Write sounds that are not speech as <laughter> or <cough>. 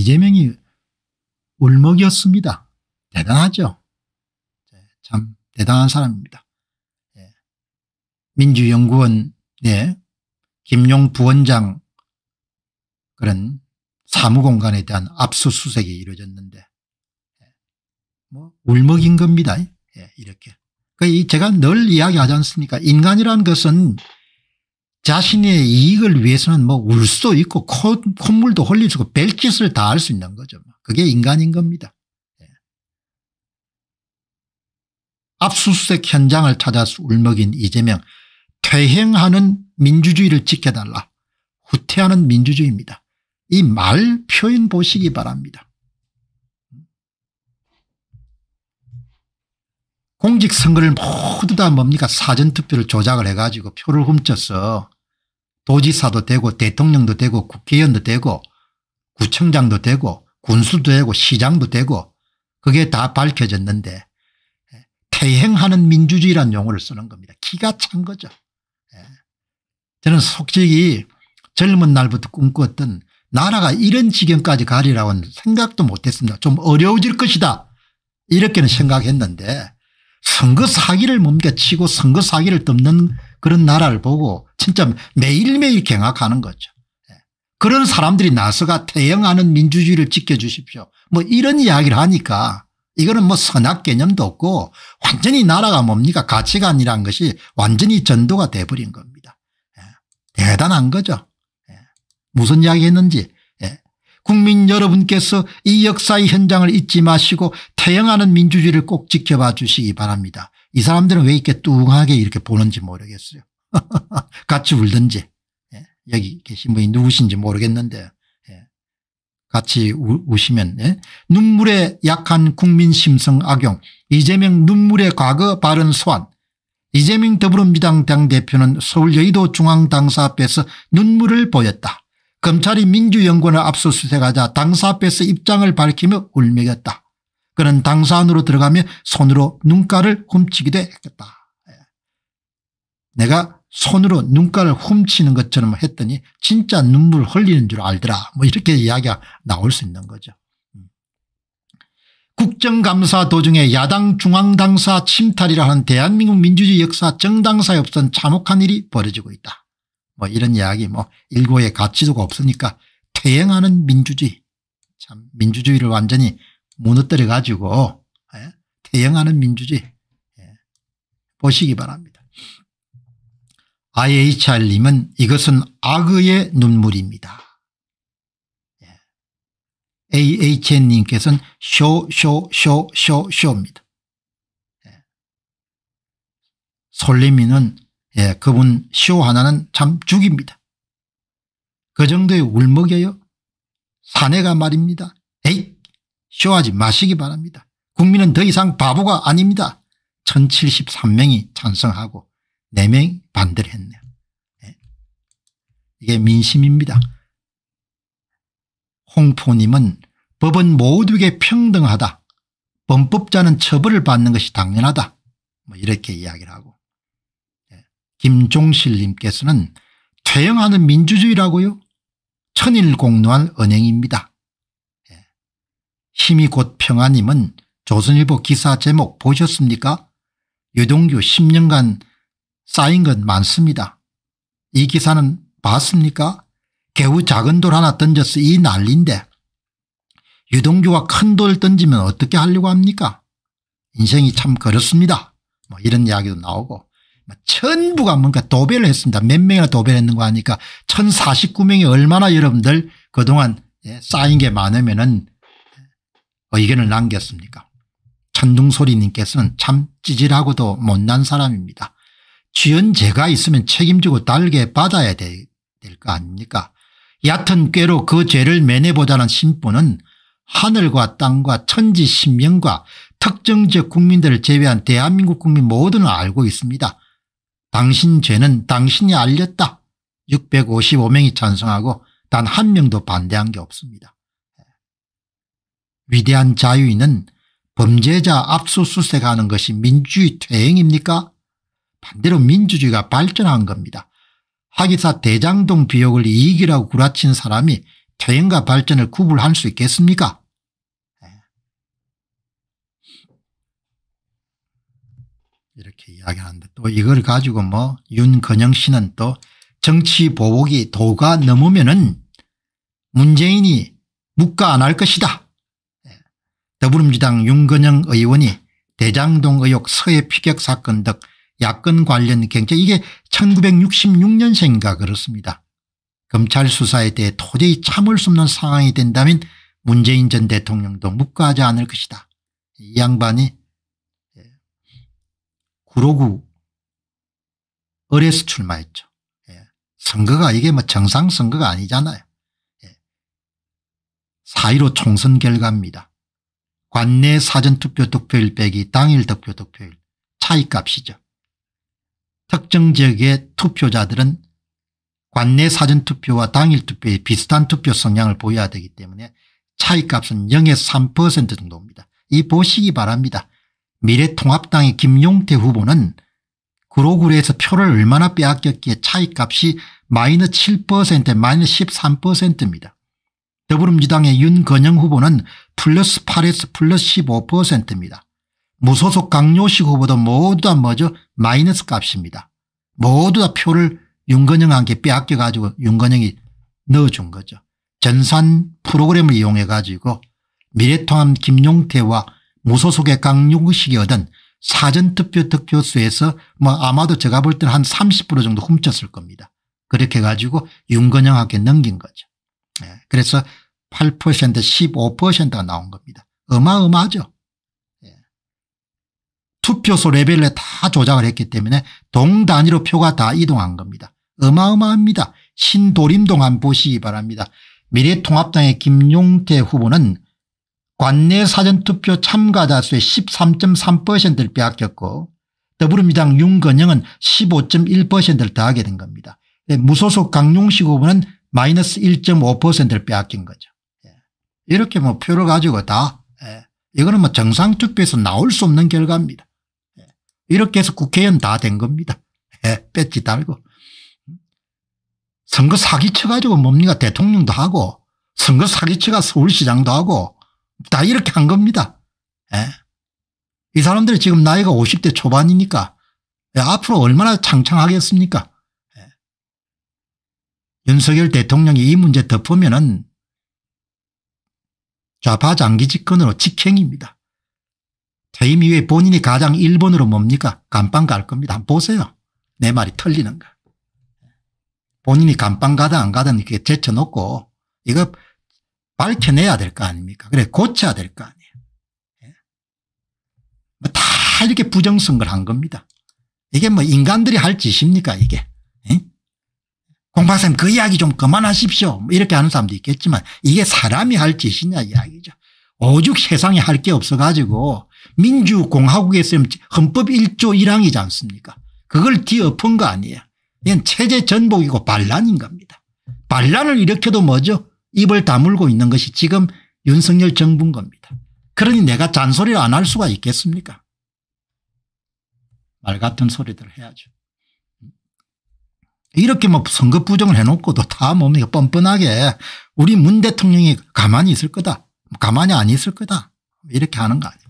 이재명이 울먹이었습니다. 대단하죠. 예, 참 대단한 사람입니다. 민주연구원 예. 김용 부원장 그런 사무공간에 대한 압수수색이 이루어졌는데 예, 뭐 울먹인 겁니다. 예, 이렇게. 그 제가 늘 이야기하지 않습니까 인간이라는 것은 자신의 이익을 위해서는 뭐 울 수도 있고 콧, 물도흘리고 별짓을 다 할 수 있는 거죠. 뭐. 그게 인간인 겁니다. 예. 압수수색 현장을 찾아서 울먹인 이재명 퇴행하는 민주주의를 지켜달라 후퇴하는 민주주의입니다. 이 말 표현 보시기 바랍니다. 공직선거를 모두 다 뭡니까 사전투표를 조작을 해가지고 표를 훔쳐서 도지사도 되고 대통령도 되고 국회의원도 되고 구청장도 되고 군수도 되고 시장도 되고 그게 다 밝혀졌는데 태행하는 민주주의란 용어를 쓰는 겁니다. 기가 찬 거죠. 예. 저는 솔직히 젊은 날부터 꿈꿨던 나라가 이런 지경까지 가리라고는 생각도 못했습니다. 좀 어려워질 것이다 이렇게는 생각했는데 선거 사기를 몸개치고 선거 사기를 덮는 그런 나라를 보고 진짜 매일매일 경악하는 거죠. 예. 그런 사람들이 나서가 대응하는 민주주의를 지켜주십시오. 뭐 이런 이야기를 하니까 이거는 뭐 선악 개념도 없고 완전히 나라가 뭡니까 가치관이란 것이 완전히 전도가 돼버린 겁니다. 예. 대단한 거죠. 예. 무슨 이야기 했는지 국민 여러분께서 이 역사의 현장을 잊지 마시고 태양하는 민주주의를 꼭 지켜봐 주시기 바랍니다. 이 사람들은 왜 이렇게 뚱하게 이렇게 보는지 모르겠어요. <laughs> 같이 울든지 예. 여기 계신 분이 누구신지 모르겠는데 예. 같이 우, 우시면 예. 눈물에 약한 국민 심성 악용 이재명 눈물의 과거 발언 소환 이재명 더불어민당 당대표는 서울 여의도 중앙당사 앞에서 눈물을 보였다. 검찰이 민주연구원을 압수수색하자 당사 앞에서 입장을 밝히며 울먹였다. 그는 당사 안으로 들어가며 손으로 눈가를 훔치기도 했겠다. 예. 내가 손으로 눈가를 훔치는 것처럼 했더니 진짜 눈물 흘리는 줄 알더라. 뭐 이렇게 이야기가 나올 수 있는 거죠. 음. 국정감사 도중에 야당 중앙당사 침탈이라 하는 대한민국 민주주의 역사 정당사에 없던 참혹한 일이 벌어지고 있다. 뭐 이런 이야기 뭐 일고의 가치도가 없으니까 퇴행하는 민주주의 참 민주주의를 완전히 무너뜨려 가지고 예? 퇴행하는 민주주의 예. 보시기 바랍니다. IHR님은 이것은 악의 눈물입니다. 예. AHN님께서는 쇼쇼 쇼 쇼쇼입니다. 예. 솔리미는 예, 그분 쇼 하나는 참 죽입니다. 그 정도의 울먹여요. 사내가 말입니다. 에이 쇼하지 마시기 바랍니다. 국민은 더 이상 바보가 아닙니다. 1073명이 찬성하고 4명이 반대를 했네요. 예. 이게 민심입니다. 홍포님은 법은 모두에게 평등하다. 범법자는 처벌을 받는 것이 당연하다. 뭐 이렇게 이야기를 하고 김종실님께서는 퇴영하는 민주주의라고요? 천일공노한 은행입니다. 예. 힘이 곧 평화님은 조선일보 기사 제목 보셨습니까? 유동규 10년간 쌓인 건 많습니다. 이 기사는 봤습니까? 개우 작은 돌 하나 던져서 이 난리인데 유동규가 큰 돌 던지면 어떻게 하려고 합니까? 인생이 참 그렇습니다. 뭐 이런 이야기도 나오고 전부가 뭔가 도배를 했습니다. 몇 명이나 도배를 했는 거 하니까 1049명이 얼마나 여러분들 그동안 예, 쌓인 게 많으면은 예, 의견을 남겼습니까 천둥소리님께서는 참 찌질하고도 못난 사람입니다. 주연 제가 있으면 책임지고 달게 받아야 될 거 아닙니까 얕은 꾀로 그 죄를 매내보자는 신분은 하늘과 땅과 천지 신명과 특정 지역 국민들을 제외한 대한민국 국민 모두는 알고 있습니다. 당신 죄는 당신이 알렸다. 655명이 찬성하고 단 한 명도 반대한 게 없습니다. 위대한 자유인은 범죄자 압수수색하는 것이 민주주의 퇴행입니까? 반대로 민주주의가 발전한 겁니다. 하기사 대장동 비옥을 이익이라고 구라친 사람이 퇴행과 발전을 구분할 수 있겠습니까? 이렇게 이야기하는데 또 이걸 가지고 뭐 윤건영 씨는 또 정치 보복이 도가 넘으면은 문재인이 묵과안 할 것이다. 예. 더불어민주당 윤건영 의원이 대장동 의혹 서해 피격 사건 등 야권 관련 경제 이게 1966년생인가 그렇습니다. 검찰 수사에 대해 도저히 참을 수 없는 상황이 된다면 문재인 전 대통령도 묵과하지 않을 것이다. 이 양반이 구로구 을에서 출마했죠. 예. 선거가 이게 뭐 정상 선거가 아니잖아요. 예. 4.15 총선 결과입니다. 관내 사전투표 득표율 빼기 당일 득표 득표율 차이값이죠. 특정 지역의 투표자들은 관내 사전투표와 당일투표에 비슷한 투표 성향을 보여야 되기 때문에 차이값은 0에서 3% 정도입니다. 이 보시기 바랍니다. 미래통합당의 김용태 후보는 구로구에서 리 표를 얼마나 빼앗겼기에 차이값이 마이너7%마이너 13%입니다. 더불어민주당의 윤건영 후보는 플러스 8에서 플러스 15%입니다. 무소속 강요식 후보도 모두 다 뭐죠? 마이너스 값입니다. 모두 다 표를 윤건영한테 빼앗겨 가지고 윤건영이 넣어준 거죠. 전산 프로그램을 이용해 가지고 미래통합 김용태와 무소속의 강용식이 얻은 사전투표 득표수에서 뭐 아마도 제가 볼 때는 한30% 정도 훔쳤을 겁니다. 그렇게 해 가지고 윤건영한테 넘긴 거죠. 네. 그래서 8% 15%가 나온 겁니다. 어마어마하죠. 네. 투표소 레벨에 다 조작을 했기 때문에 동 단위로 표가 다 이동한 겁니다. 어마어마합니다. 신도림동 한 보시기 바랍니다. 미래통합당의 김용태 후보는 관내 사전투표 참가자 수의 13.3%를 빼앗겼고 더불어민주당 윤건영은 15.1%를 더하게 된 겁니다. 네, 무소속 강용식 후보는 마이너스 1.5%를 빼앗긴 거죠. 예. 이렇게 뭐 표를 가지고 다 예. 이거는 뭐 정상투표에서 나올 수 없는 결과입니다. 예. 이렇게 해서 국회의원 다 된 겁니다. 뺏지 달고. 선거 사기쳐 가지고 뭡니까 대통령도 하고 선거 사기쳐가 서울시장도 하고 다 이렇게 한 겁니다. 예. 이 사람들이 지금 나이가 50대 초반이니까 예, 앞으로 얼마나 창창하겠습니까? 예. 윤석열 대통령이 이 문제 덮으면 은 좌파 장기 집권으로 직행입니다. 퇴임 이후에 본인이 가장 1번으로 뭡니까? 감방 갈 겁니다. 한번 보세요. 내 말이 틀리는가. 본인이 감방 가든 안 가든 이렇게 제쳐놓고 이거 밝혀내야 될 거 아닙니까? 그래 고쳐야 될 거 아니에요. 예. 뭐다 이렇게 부정선거를 한 겁니다. 이게 뭐 인간들이 할 짓입니까 이게. 예? 공박사님 그 이야기 좀 그만하십시오. 뭐 이렇게 하는 사람도 있겠지만 이게 사람이 할 짓이냐 이야기죠. 오죽 세상에 할 게 없어가지고 민주공화국에 쓰면 헌법 1조 1항이지 않습니까 그걸 뒤엎은 거 아니에요. 이건 체제 전복이고 반란인 겁니다. 반란을 일으켜도 뭐죠 입을 다물고 있는 것이 지금 윤석열 정부인 겁니다. 그러니 내가 잔소리를 안 할 수가 있겠습니까 말 같은 소리들 해야죠. 이렇게 뭐 선거 부정을 해놓고도 다 뭡니까 뻔뻔하게 우리 문 대통령이 가만히 있을 거다 가만히 안 있을 거다 이렇게 하는 거 아니에요.